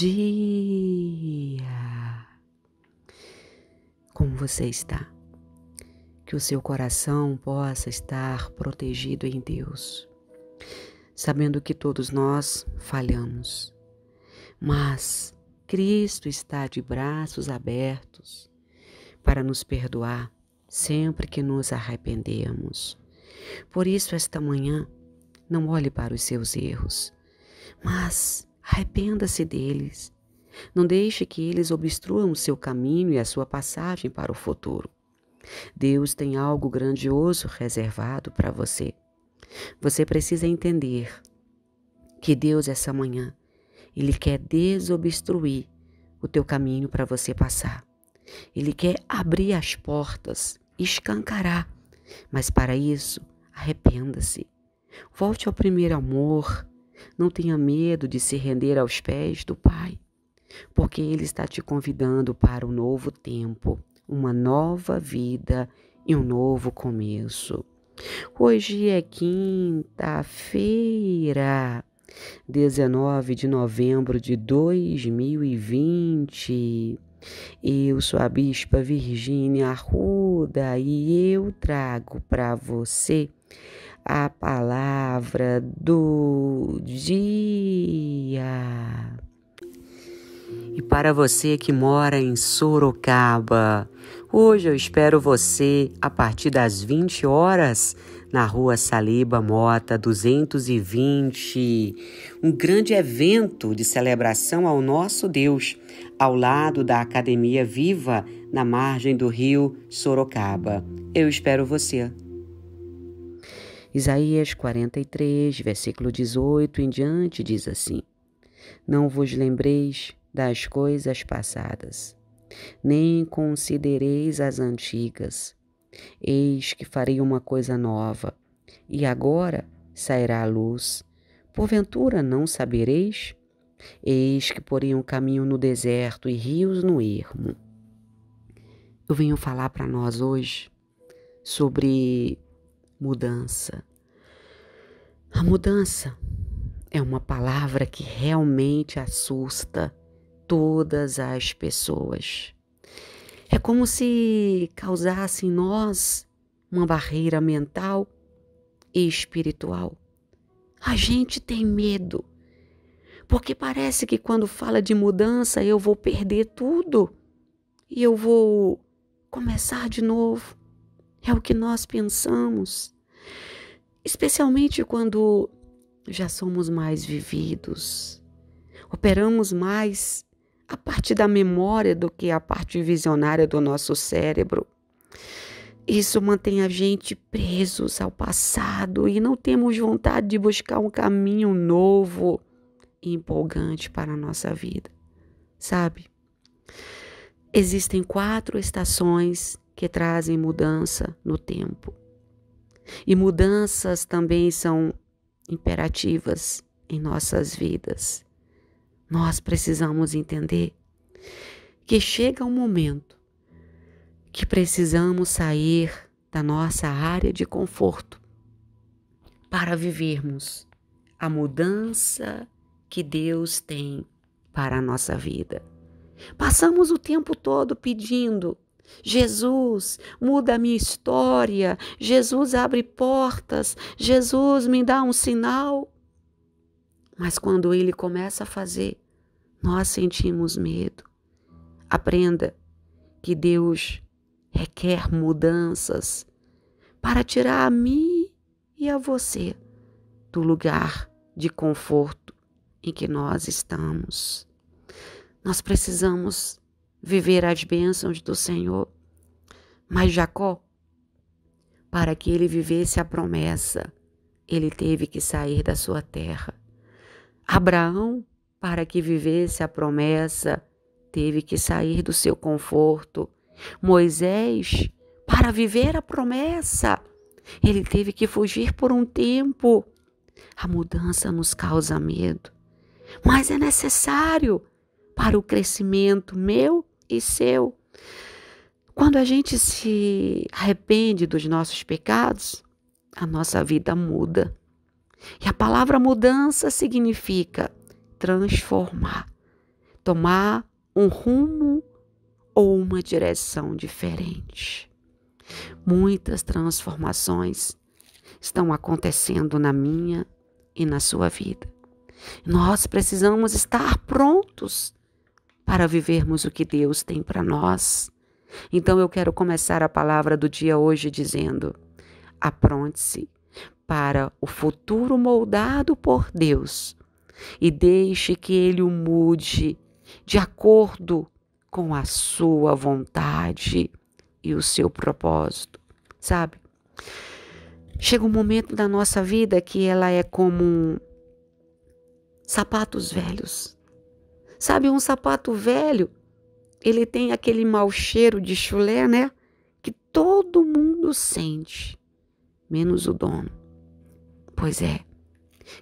dia. Como você está? Que o seu coração possa estar protegido em Deus, sabendo que todos nós falhamos, mas Cristo está de braços abertos para nos perdoar sempre que nos arrependemos. Por isso, esta manhã, não olhe para os seus erros, mas Arrependa-se deles. Não deixe que eles obstruam o seu caminho e a sua passagem para o futuro. Deus tem algo grandioso reservado para você. Você precisa entender que Deus, essa manhã, Ele quer desobstruir o teu caminho para você passar. Ele quer abrir as portas, escancarar. Mas para isso, arrependa-se. Volte ao primeiro amor, não tenha medo de se render aos pés do Pai, porque Ele está te convidando para um novo tempo, uma nova vida e um novo começo. Hoje é quinta-feira, 19 de novembro de 2020. Eu sou a Bispa Virgínia Arruda e eu trago para você a palavra do dia. E para você que mora em Sorocaba, hoje eu espero você a partir das 20 horas na Rua Saliba Mota 220. Um grande evento de celebração ao nosso Deus, ao lado da Academia Viva, na margem do rio Sorocaba. Eu espero você. Isaías 43, versículo 18 em diante, diz assim: Não vos lembreis das coisas passadas, nem considereis as antigas. Eis que farei uma coisa nova, e agora sairá a luz. Porventura não sabereis? Eis que porei um caminho no deserto e rios no ermo. Eu venho falar para nós hoje sobre mudança, a mudança é uma palavra que realmente assusta todas as pessoas. É como se causasse em nós uma barreira mental e espiritual. A gente tem medo, porque parece que quando fala de mudança eu vou perder tudo e eu vou começar de novo. É o que nós pensamos especialmente quando já somos mais vividos, operamos mais a parte da memória do que a parte visionária do nosso cérebro. Isso mantém a gente presos ao passado e não temos vontade de buscar um caminho novo e empolgante para a nossa vida, sabe? Existem quatro estações que trazem mudança no tempo. E mudanças também são imperativas em nossas vidas. Nós precisamos entender que chega um momento que precisamos sair da nossa área de conforto para vivermos a mudança que Deus tem para a nossa vida. Passamos o tempo todo pedindo Jesus muda a minha história, Jesus abre portas, Jesus me dá um sinal. Mas quando ele começa a fazer, nós sentimos medo. Aprenda que Deus requer mudanças para tirar a mim e a você do lugar de conforto em que nós estamos. Nós precisamos viver as bênçãos do Senhor. Mas Jacó, para que ele vivesse a promessa, ele teve que sair da sua terra. Abraão, para que vivesse a promessa, teve que sair do seu conforto. Moisés, para viver a promessa, ele teve que fugir por um tempo. A mudança nos causa medo, mas é necessário para o crescimento meu e seu. Quando a gente se arrepende dos nossos pecados, a nossa vida muda. E a palavra mudança significa transformar, tomar um rumo ou uma direção diferente. Muitas transformações estão acontecendo na minha e na sua vida. Nós precisamos estar prontos para vivermos o que Deus tem para nós. Então eu quero começar a palavra do dia hoje dizendo: apronte-se para o futuro moldado por Deus e deixe que ele o mude de acordo com a sua vontade e o seu propósito, sabe? Chega um momento da nossa vida que ela é como um sapatos velhos Sabe, um sapato velho, ele tem aquele mau cheiro de chulé, né? Que todo mundo sente, menos o dono. Pois é,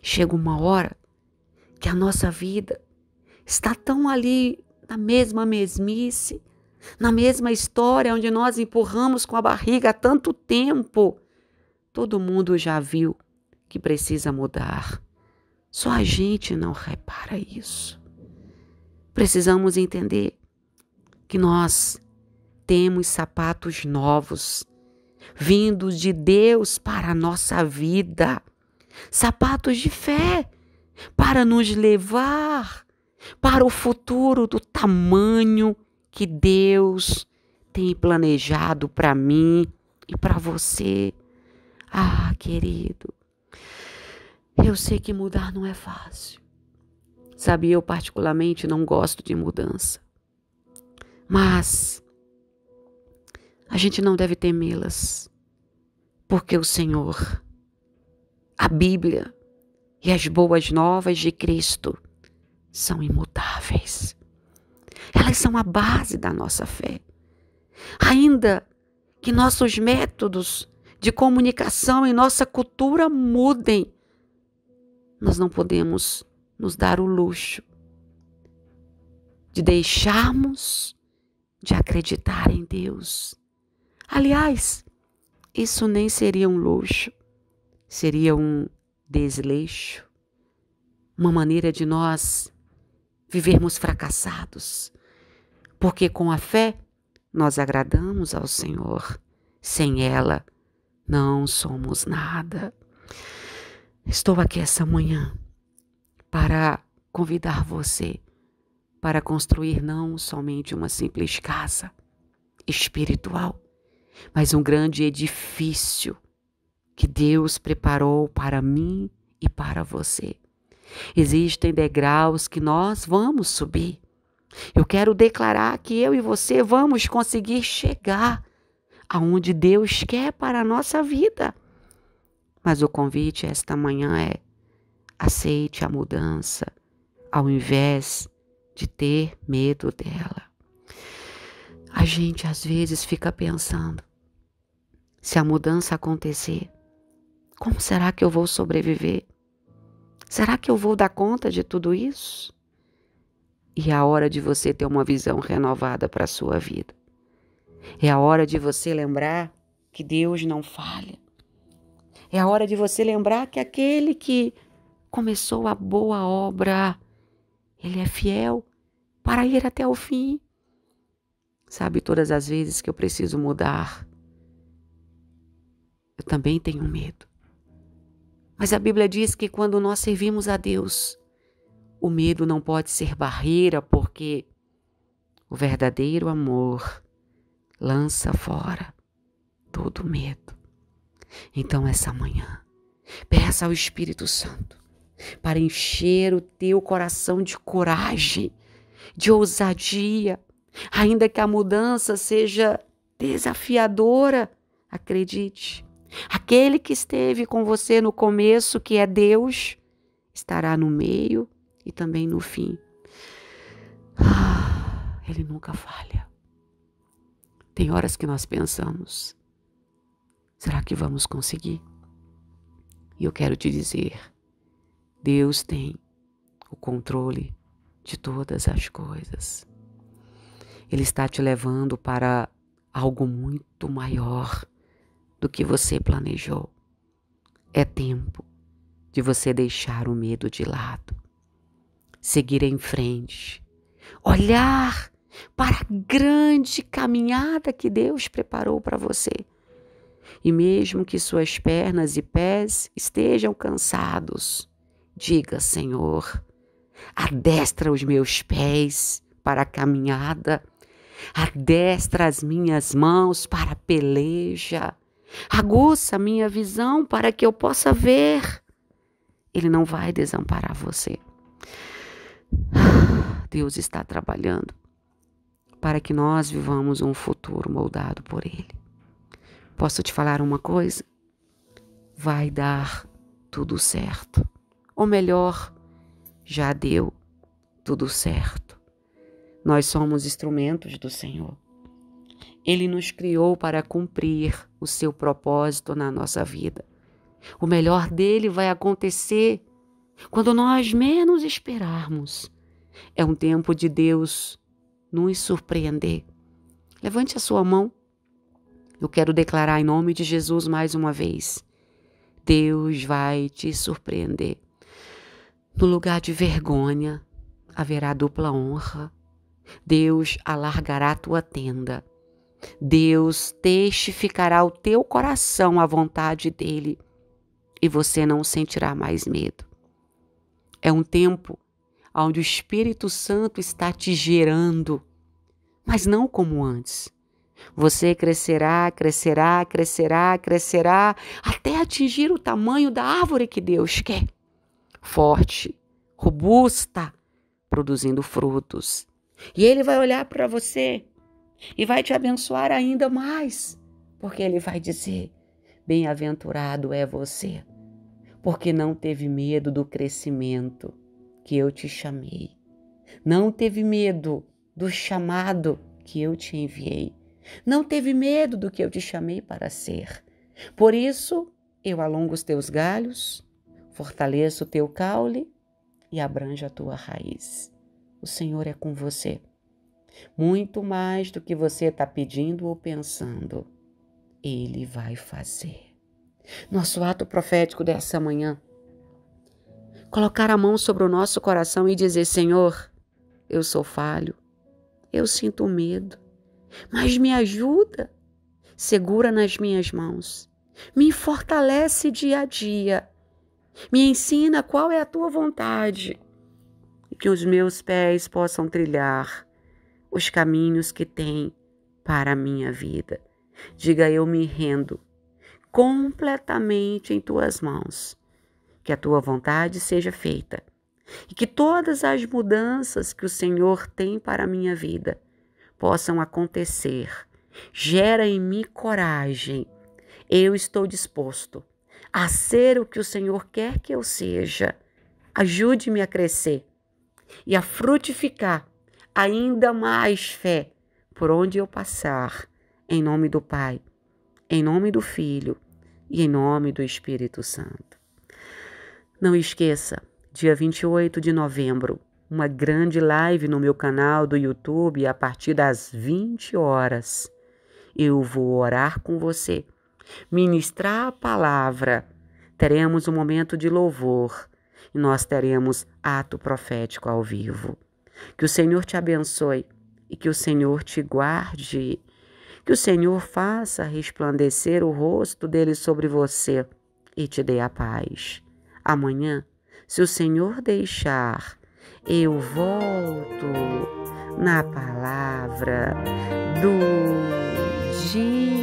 chega uma hora que a nossa vida está tão ali na mesma mesmice, na mesma história onde nós empurramos com a barriga há tanto tempo. Todo mundo já viu que precisa mudar. Só a gente não repara isso. Precisamos entender que nós temos sapatos novos, vindos de Deus para a nossa vida, sapatos de fé, para nos levar para o futuro do tamanho que Deus tem planejado para mim e para você. Ah, querido, eu sei que mudar não é fácil. Sabe, eu particularmente não gosto de mudança. Mas a gente não deve temê-las, porque o Senhor, a Bíblia e as boas novas de Cristo são imutáveis. Elas são a base da nossa fé. Ainda que nossos métodos de comunicação e nossa cultura mudem, nós não podemos nos dar o luxo de deixarmos de acreditar em Deus. Aliás, isso nem seria um luxo, seria um desleixo, uma maneira de nós vivermos fracassados. Porque com a fé nós agradamos ao Senhor, sem ela não somos nada. Estou aqui essa manhã para convidar você para construir não somente uma simples casa espiritual, mas um grande edifício que Deus preparou para mim e para você. Existem degraus que nós vamos subir. Eu quero declarar que eu e você vamos conseguir chegar aonde Deus quer para a nossa vida. Mas o convite esta manhã é: aceite a mudança, ao invés de ter medo dela. A gente às vezes fica pensando: se a mudança acontecer, como será que eu vou sobreviver? Será que eu vou dar conta de tudo isso? E é a hora de você ter uma visão renovada para a sua vida. É a hora de você lembrar que Deus não falha. É a hora de você lembrar que aquele que começou a boa obra. Ele é fiel para ir até o fim. Sabe, todas as vezes que eu preciso mudar, eu também tenho medo. Mas a Bíblia diz que quando nós servimos a Deus, o medo não pode ser barreira, porque o verdadeiro amor lança fora todo medo. Então, essa manhã, peça ao Espírito Santo para encher o teu coração de coragem, de ousadia, ainda que a mudança seja desafiadora. Acredite, aquele que esteve com você no começo, que é Deus, estará no meio e também no fim. Ah, ele nunca falha. Tem horas que nós pensamos: será que vamos conseguir? E eu quero te dizer Deus tem o controle de todas as coisas. Ele está te levando para algo muito maior do que você planejou. É tempo de você deixar o medo de lado, seguir em frente, olhar para a grande caminhada que Deus preparou para você. E mesmo que suas pernas e pés estejam cansados, Diga, Senhor, adestra os meus pés para a caminhada, adestra as minhas mãos para a peleja, aguça a minha visão para que eu possa ver. Ele não vai desamparar você. Deus está trabalhando para que nós vivamos um futuro moldado por Ele. Posso te falar uma coisa? Vai dar tudo certo. Ou melhor, já deu tudo certo. Nós somos instrumentos do Senhor. Ele nos criou para cumprir o seu propósito na nossa vida. O melhor dele vai acontecer quando nós menos esperarmos. É um tempo de Deus nos surpreender. Levante a sua mão. Eu quero declarar em nome de Jesus mais uma vez: Deus vai te surpreender. No lugar de vergonha haverá dupla honra. Deus alargará tua tenda. Deus testificará o teu coração à vontade dele e você não sentirá mais medo. É um tempo onde o Espírito Santo está te gerando, mas não como antes. Você crescerá, crescerá, crescerá, crescerá, até atingir o tamanho da árvore que Deus quer forte, robusta, produzindo frutos. E ele vai olhar para você e vai te abençoar ainda mais, porque ele vai dizer: Bem-aventurado é você, porque não teve medo do crescimento que eu te chamei, não teve medo do chamado que eu te enviei, não teve medo do que eu te chamei para ser. Por isso, eu alongo os teus galhos Fortaleça o teu caule e abranja a tua raiz. O Senhor é com você. Muito mais do que você está pedindo ou pensando, Ele vai fazer. Nosso ato profético dessa manhã. Colocar a mão sobre o nosso coração e dizer: Senhor, eu sou falho, eu sinto medo, mas me ajuda, segura nas minhas mãos, me fortalece dia a dia me ensina qual é a tua vontade e que os meus pés possam trilhar os caminhos que tem para a minha vida. Diga: Eu me rendo completamente em tuas mãos. Que a tua vontade seja feita e que todas as mudanças que o Senhor tem para a minha vida possam acontecer. Gera em mim coragem. Eu estou disposto a ser o que o Senhor quer que eu seja. Ajude-me a crescer e a frutificar ainda mais fé por onde eu passar, em nome do Pai, em nome do Filho e em nome do Espírito Santo. Não esqueça, dia 28 de novembro, uma grande live no meu canal do YouTube a partir das 20 horas. Eu vou orar com você ministrar a palavra, teremos um momento de louvor e nós teremos ato profético ao vivo. Que o Senhor te abençoe e que o Senhor te guarde. Que o Senhor faça resplandecer o rosto dele sobre você e te dê a paz. Amanhã, se o Senhor deixar, eu volto na palavra do dia.